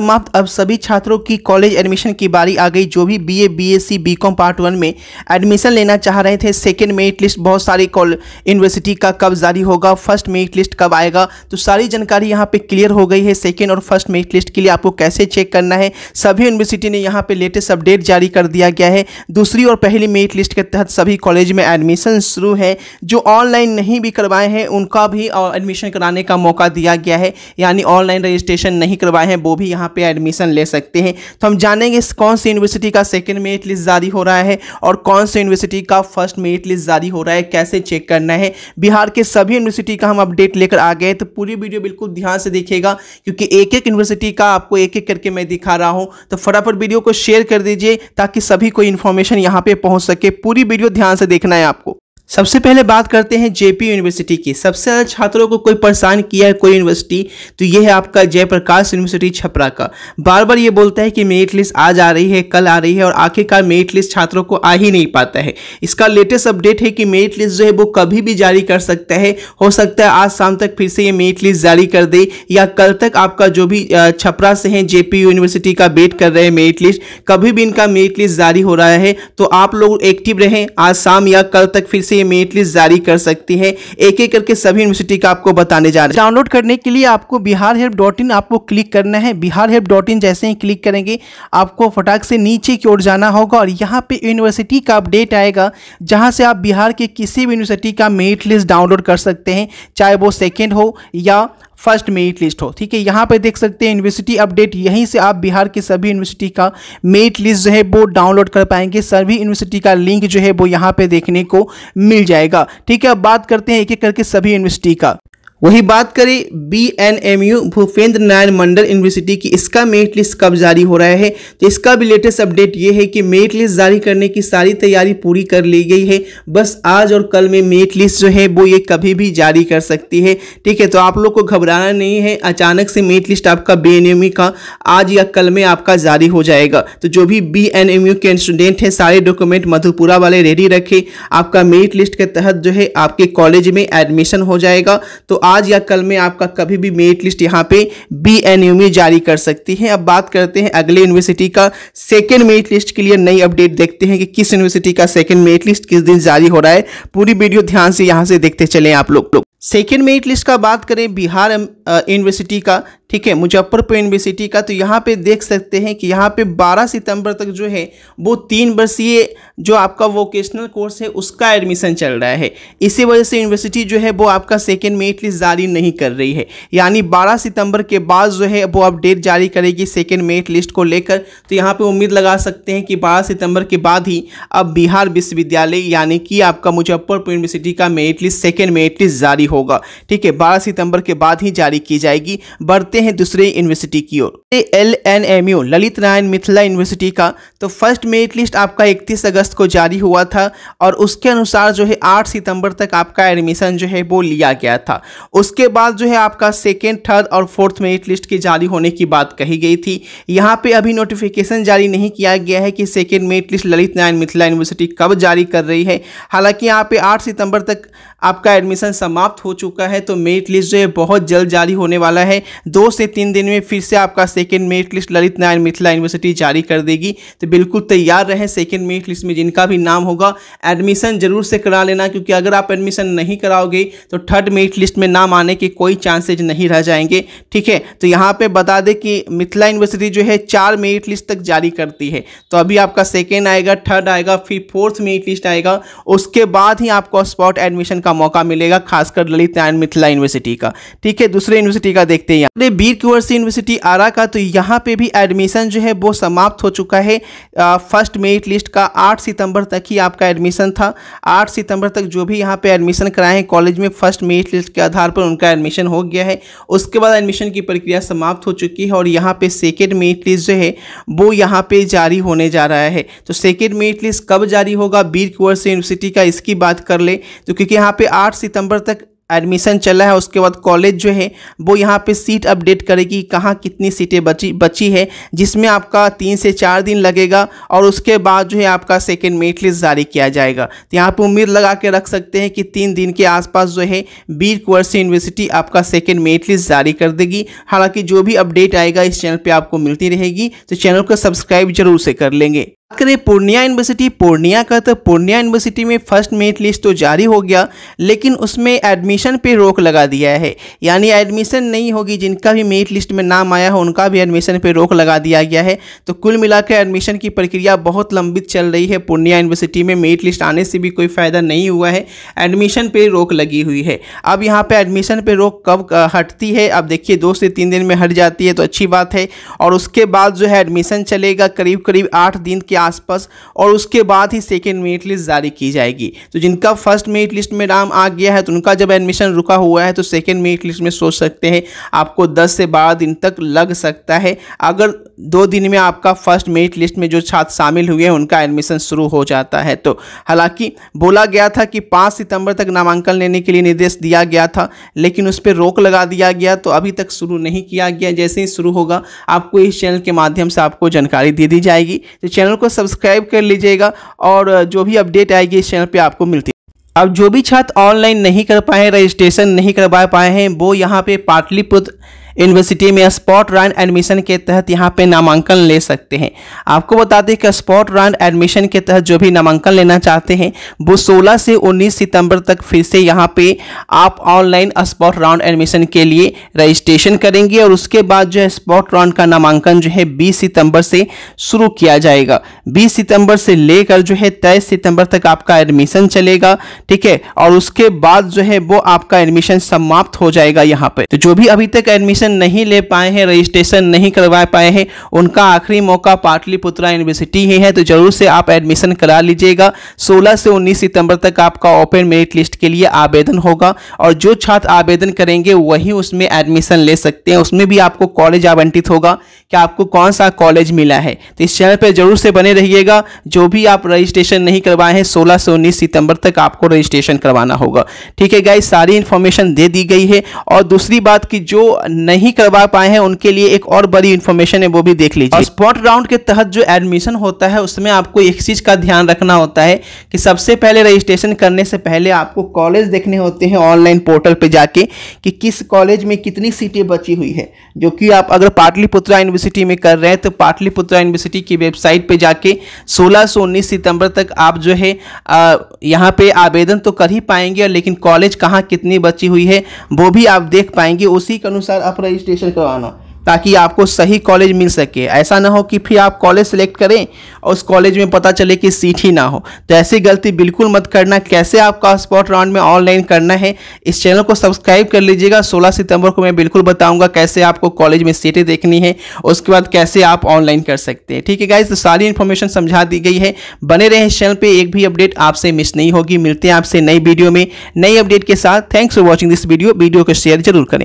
समाप्त अब सभी छात्रों की कॉलेज एडमिशन की बारी आ गई जो भी BA BSc BCom part one में एडमिशन लेना चाह रहे थे सेकेंड मेरिट लिस्ट बहुत सारी यूनिवर्सिटी का कब जारी होगा फर्स्ट मेरिट लिस्ट कब आएगा तो सारी जानकारी यहाँ पे क्लियर हो गई है सेकेंड और फर्स्ट मेरिट लिस्ट के लिए आपको कैसे चेक करना है सभी यूनिवर्सिटी ने यहाँ पर लेटेस्ट अपडेट जारी कर दिया गया है दूसरी और पहली मेरिट लिस्ट के तहत सभी कॉलेज में एडमिशन शुरू है जो ऑनलाइन नहीं भी करवाए हैं उनका भी एडमिशन कराने का मौका दिया गया है यानी ऑनलाइन रजिस्ट्रेशन नहीं करवाए हैं वो भी यहाँ यहाँ पे एडमिशन ले सकते हैं तो हम जानेंगे कौन सी यूनिवर्सिटी का सेकेंड मेरिट लिस्ट जारी हो रहा है और कौन सी यूनिवर्सिटी का फर्स्ट मेरिट लिस्ट जारी हो रहा है कैसे चेक करना है बिहार के सभी यूनिवर्सिटी का हम अपडेट लेकर आ गए तो पूरी वीडियो बिल्कुल ध्यान से देखेगा क्योंकि एक एक यूनिवर्सिटी का आपको एक एक करके मैं दिखा रहा हूँ तो फटाफट वीडियो को शेयर कर दीजिए ताकि सभी को इन्फॉर्मेशन यहाँ पर पहुँच सके पूरी वीडियो ध्यान से देखना है आपको सबसे पहले बात करते हैं जेपी यूनिवर्सिटी की सबसे ज़्यादा छात्रों को कोई परेशान किया है कोई यूनिवर्सिटी तो ये है आपका जयप्रकाश यूनिवर्सिटी छपरा का बार बार ये बोलता है कि मेरिट लिस्ट आज आ रही है कल आ रही है और आखिरकार मेरिट लिस्ट छात्रों को आ ही नहीं पाता है इसका लेटेस्ट अपडेट है कि मेरिट लिस्ट जो है वो कभी भी जारी कर सकता है हो सकता है आज शाम तक फिर से ये मेरिट लिस्ट जारी कर दे या कल तक आपका जो भी छपरा से हैं जे यूनिवर्सिटी का वेट कर रहे हैं मेरिट लिस्ट कभी भी इनका मेरिट लिस्ट जारी हो रहा है तो आप लोग एक्टिव रहें आज शाम या कल तक फिर से से मेरिट लिस्ट जारी कर सकती है एक एक करके सभी यूनिवर्सिटी का आपको बताने जा रहे हैं डाउनलोड करने के लिए आपको बिहार हेल्प डॉट इन आपको क्लिक करना है बिहार हेल्प डॉट इन जैसे ही क्लिक करेंगे आपको फटाक से नीचे की ओर जाना होगा और यहाँ पे यूनिवर्सिटी का अपडेट आएगा जहाँ से आप बिहार के किसी भी यूनिवर्सिटी का मेरिट लिस्ट डाउनलोड कर सकते हैं चाहे वो सेकेंड हो या फर्स्ट मेरिट लिस्ट हो ठीक है यहाँ पे देख सकते हैं यूनिवर्सिटी अपडेट यहीं से आप बिहार की सभी यूनिवर्सिटी का मेरिट लिस्ट जो है वो डाउनलोड कर पाएंगे सभी यूनिवर्सिटी का लिंक जो है वो यहाँ पे देखने को मिल जाएगा ठीक है अब बात करते हैं एक एक करके सभी यूनिवर्सिटी का वही बात करें B N M U Bhupendra Narayan Mandal university की इसका मेरिट लिस्ट कब जारी हो रहा है तो इसका भी लेटेस्ट अपडेट ये है कि मेरिट लिस्ट जारी करने की सारी तैयारी पूरी कर ली गई है बस आज और कल में मेरिट लिस्ट जो है वो ये कभी भी जारी कर सकती है ठीक है तो आप लोग को घबराना नहीं है अचानक से मेरिट लिस्ट आपका बी का आज या कल में आपका जारी हो जाएगा तो जो भी बी के स्टूडेंट हैं सारे डॉक्यूमेंट मधुपुरा वाले रेडी रखें आपका मेरिट लिस्ट के तहत जो है आपके कॉलेज में एडमिशन हो जाएगा तो आज या कल में आपका कभी भी मेरिट लिस्ट यहाँ पे बी एन में जारी कर सकती है अब बात करते हैं अगले यूनिवर्सिटी का सेकेंड मेरिट लिस्ट के लिए नई अपडेट देखते हैं कि किस यूनिवर्सिटी का सेकेंड मेरिट लिस्ट किस दिन जारी हो रहा है पूरी वीडियो ध्यान से यहाँ से देखते चले आप लोग सेकेंड मेरिट लिस्ट का बात करें बिहार यूनिवर्सिटी का ठीक है मुजफ्फरपुर यूनिवर्सिटी का तो यहाँ पे देख सकते हैं कि यहाँ पे 12 सितंबर तक जो है वो तीन वर्षीय जो आपका वोकेशनल कोर्स है उसका एडमिशन चल रहा है इसी वजह से यूनिवर्सिटी जो है वो आपका सेकेंड मेरिट लिस्ट जारी नहीं कर रही है यानी बारह सितंबर के बाद जो है वो अपडेट जारी करेगी सेकेंड मेरिट लिस्ट को लेकर तो यहाँ पर उम्मीद लगा सकते हैं कि बारह सितम्बर के बाद ही अब बिहार विश्वविद्यालय यानी कि आपका मुजफ्फरपुर यूनिवर्सिटी का merit list second merit list जारी होगा ठीक है बारह सितम्बर के बाद ही जारी की जाएगी बढ़ते बढ़ते हैं दूसरे यूनिवर्सिटी की ओर L N M U Lalit Narayan Mithila university का तो फर्स्ट मेरिट लिस्ट आपका 31 अगस्त को जारी हुआ था और उसके अनुसार जो है 8 सितंबर तक आपका एडमिशन जो है वो लिया गया था उसके बाद जो है आपका सेकेंड थर्ड और फोर्थ मेरिट लिस्ट के जारी होने की बात कही गई थी यहाँ पर अभी नोटिफिकेशन जारी नहीं किया गया है कि second merit list Lalit Narayan Mithila university कब जारी कर रही है हालांकि यहाँ पे आठ सितंबर तक आपका एडमिशन समाप्त हो चुका है तो मेरिट लिस्ट जो है बहुत जल्द जारी होने वाला है दो से तीन दिन में फिर से आपका second merit list Lalit Narayan Mithila university जारी कर देगी तो बिल्कुल तैयार रहें सेकेंड मेरिट लिस्ट में जिनका भी नाम होगा एडमिशन जरूर से करा लेना क्योंकि अगर आप एडमिशन नहीं कराओगे तो थर्ड मेरिट लिस्ट में नाम आने के कोई चांसेज नहीं रह जाएंगे ठीक है तो यहाँ पर बता दें कि मिथिला यूनिवर्सिटी जो है चार मेरिट लिस्ट तक जारी करती है तो अभी आपका सेकेंड आएगा थर्ड आएगा फिर फोर्थ मेरिट लिस्ट आएगा उसके बाद ही आपको स्पॉट एडमिशन का मौका मिलेगा खासकर ललित नारायण मिथिला यूनिवर्सिटी का ठीक है दूसरे यूनिवर्सिटी का देखते हैं अरे बीर कुंवर यूनिवर्सिटी आरा का तो यहाँ पे भी एडमिशन जो है वो समाप्त हो चुका है फर्स्ट मेरिट लिस्ट का आठ सितंबर तक ही आपका एडमिशन था आठ सितंबर तक जो भी यहाँ पे एडमिशन कराए हैं कॉलेज में फर्स्ट मेरिट लिस्ट के आधार पर उनका एडमिशन हो गया है उसके बाद एडमिशन की प्रक्रिया समाप्त हो चुकी है और यहाँ पे सेकेंड मेरिट लिस्ट जो है वो यहाँ पे जारी होने जा रहा है तो सेकेंड मेरिट लिस्ट कब जारी होगा बीर कुंवर यूनिवर्सिटी का इसकी बात कर ले तो क्योंकि यहाँ पे 8 सितंबर तक एडमिशन चला है उसके बाद कॉलेज जो है वो यहाँ पे सीट अपडेट करेगी कहाँ कितनी सीटें बची बची है जिसमें आपका तीन से चार दिन लगेगा और उसके बाद जो है आपका सेकेंड मेरिट लिस्ट जारी किया जाएगा तो यहाँ पे उम्मीद लगा के रख सकते हैं कि तीन दिन के आसपास जो है बीर कुंवर सिंह यूनिवर्सिटी आपका सेकेंड मेरिट लिस्ट जारी कर देगी हालाँकि जो भी अपडेट आएगा इस चैनल पर आपको मिलती रहेगी तो चैनल को सब्सक्राइब जरूर से कर लेंगे बात करें पूर्णिया यूनिवर्सिटी पूर्णिया का तो पूर्णिया यूनिवर्सिटी में फर्स्ट मेरिट लिस्ट तो जारी हो गया लेकिन उसमें एडमिशन पे रोक लगा दिया है यानी एडमिशन नहीं होगी जिनका भी मेरिट लिस्ट में नाम आया हो उनका भी एडमिशन पे रोक लगा दिया गया है तो कुल मिलाकर एडमिशन की प्रक्रिया बहुत लंबित चल रही है पूर्णिया यूनिवर्सिटी में मेरिट लिस्ट आने से भी कोई फ़ायदा नहीं हुआ है एडमिशन पर रोक लगी हुई है अब यहाँ पर एडमिशन पर रोक कब हटती है अब देखिए दो से तीन दिन में हट जाती है तो अच्छी बात है और उसके बाद जो है एडमिशन चलेगा करीब करीब आठ दिन के आसपास और उसके बाद ही सेकेंड मेरिट लिस्ट जारी की जाएगी तो जिनका फर्स्ट मेरिट लिस्ट में नाम आ गया है तो उनका जब एडमिशन रुका हुआ है तो सेकेंड मेरिट लिस्ट में सोच सकते हैं आपको दस से बारह दिन तक लग सकता है अगर दो दिन में आपका फर्स्ट मेरिट लिस्ट में जो छात्र शामिल हुए हैं उनका एडमिशन शुरू हो जाता है तो हालांकि बोला गया था कि पाँच सितंबर तक नामांकन लेने के लिए निर्देश दिया गया था लेकिन उस पर रोक लगा दिया गया तो अभी तक शुरू नहीं किया गया जैसे ही शुरू होगा आपको इस चैनल के माध्यम से आपको जानकारी दे दी जाएगी तो चैनल को को सब्सक्राइब कर लीजिएगा और जो भी अपडेट आएगी इस चैनल पर आपको मिलती अब जो भी छात्र ऑनलाइन नहीं कर पाए रजिस्ट्रेशन नहीं करवा पाए हैं वो यहाँ पे पाटलिपुत्र यूनिवर्सिटी में स्पॉट रान एडमिशन के तहत यहाँ पे नामांकन ले सकते हैं आपको बता दें कि स्पॉट रान एडमिशन के तहत जो भी नामांकन लेना चाहते हैं वो 16 से 19 सितंबर तक फिर से यहाँ पे आप ऑनलाइन स्पॉट राउंड एडमिशन के लिए रजिस्ट्रेशन करेंगे और उसके बाद जो है स्पॉट राउंड का नामांकन जो है बीस सितंबर से शुरू किया जाएगा बीस सितंबर से लेकर जो है तेईस सितंबर तक आपका एडमिशन चलेगा ठीक है और उसके बाद जो है वो आपका एडमिशन समाप्त हो जाएगा यहाँ पे तो जो भी अभी तक एडमिशन एडमिशन नहीं ले पाए हैं रजिस्ट्रेशन नहीं करवा पाए हैं उनका आखिरी मौका पाटलिपुत्रा यूनिवर्सिटी ही है तो ज़रूर से आप एडमिशन करा लीजिएगा 16 से 19 सितंबर तक आपका ओपन मेरिट लिस्ट के लिए आवेदन होगा और जो छात्र आवेदन करेंगे वही उसमें एडमिशन ले सकते हैं उसमें भी आपको कॉलेज आवंटित होगा कि आपको कौन सा कॉलेज मिला है तो इस चैनल पर जरूर से बने रहिएगा जो भी आप रजिस्ट्रेशन नहीं करवाए हैं सोलह से उन्नीस सितंबर तक आपको रजिस्ट्रेशन करवाना होगा ठीक है गाइज सारी इन्फॉर्मेशन दे दी गई है और दूसरी बात कि जो नहीं नहीं करवा पाए हैं उनके लिए एक और बड़ी इन्फॉर्मेशन है वो भी देख लीजिए स्पॉट राउंड के तहत जो एडमिशन होता है उसमें आपको एक चीज़ का ध्यान रखना होता है कि सबसे पहले रजिस्ट्रेशन करने से पहले आपको कॉलेज देखने होते हैं ऑनलाइन पोर्टल पर जाके कि किस कॉलेज में कितनी सीटें बची हुई है जो कि आप अगर पाटलिपुत्रा यूनिवर्सिटी में कर रहे हैं तो पाटलिपुत्रा यूनिवर्सिटी की वेबसाइट पर जाके सोलह से उन्नीस सितंबर तक आप जो है यहाँ पे आवेदन तो कर ही पाएंगे लेकिन कॉलेज कहाँ कितनी बची हुई है वो भी आप देख पाएंगे उसी के अनुसार आप रजिस्ट्रेशन करवाना ताकि आपको सही कॉलेज मिल सके ऐसा ना हो कि फिर आप कॉलेज सेलेक्ट करें और उस कॉलेज में पता चले कि सीट ही ना हो तो ऐसी गलती बिल्कुल मत करना कैसे आपका स्पॉट राउंड में ऑनलाइन करना है इस चैनल को सब्सक्राइब कर लीजिएगा 16 सितंबर को मैं बिल्कुल बताऊंगा कैसे आपको कॉलेज में सीटें देखनी है उसके बाद कैसे आप ऑनलाइन कर सकते हैं ठीक है गाइज तो सारी इन्फॉर्मेशन समझा दी गई है बने रहे इस चैनल पर एक भी अपडेट आपसे मिस नहीं होगी मिलते हैं आपसे नई वीडियो में नई अपडेट के साथ thanks for watching this video video को शेयर जरूर करें